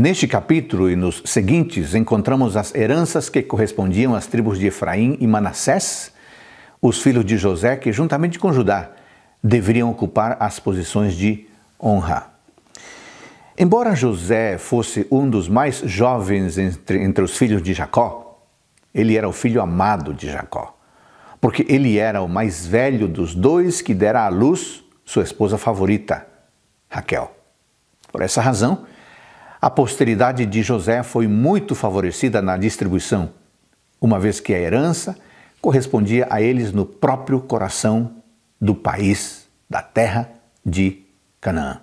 Neste capítulo e nos seguintes encontramos as heranças que correspondiam às tribos de Efraim e Manassés, os filhos de José, que juntamente com Judá deveriam ocupar as posições de honra. Embora José fosse um dos mais jovens entre, entre os filhos de Jacó, ele era o filho amado de Jacó, porque ele era o mais velho dos dois que dera à luz sua esposa favorita, Raquel. Por essa razão, a posteridade de José foi muito favorecida na distribuição, uma vez que a herança correspondia a eles no próprio coração do país, da terra de Canaã.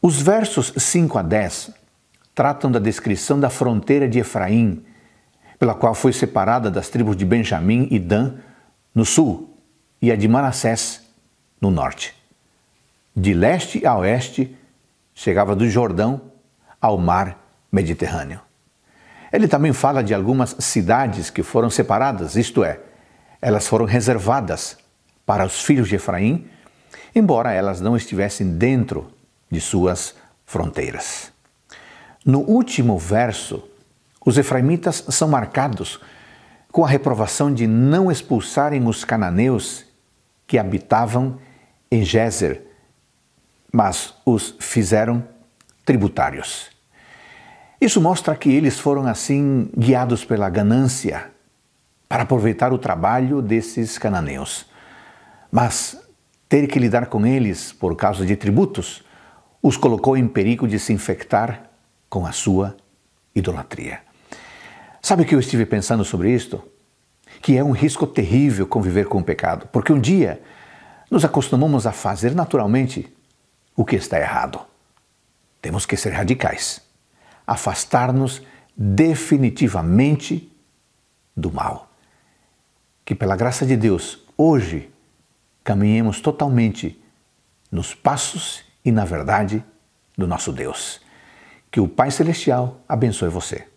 Os versos 5 a 10 tratam da descrição da fronteira de Efraim, pela qual foi separada das tribos de Benjamim e Dan no sul e a de Manassés no norte. De leste a oeste, chegava do Jordão ao mar Mediterrâneo. Ele também fala de algumas cidades que foram separadas, isto é, elas foram reservadas para os filhos de Efraim, embora elas não estivessem dentro de suas fronteiras. No último verso, os efraimitas são marcados com a reprovação de não expulsarem os cananeus que habitavam em Gézer, mas os fizeram tributários. Isso mostra que eles foram assim guiados pela ganância para aproveitar o trabalho desses cananeus. Mas ter que lidar com eles por causa de tributos os colocou em perigo de se infectar com a sua idolatria. Sabe o que eu estive pensando sobre isto? Que é um risco terrível conviver com o pecado, porque um dia nos acostumamos a fazer naturalmente o que está errado. Temos que ser radicais afastar-nos definitivamente do mal. Que pela graça de Deus, hoje, caminhemos totalmente nos passos e na verdade do nosso Deus. Que o Pai Celestial abençoe você.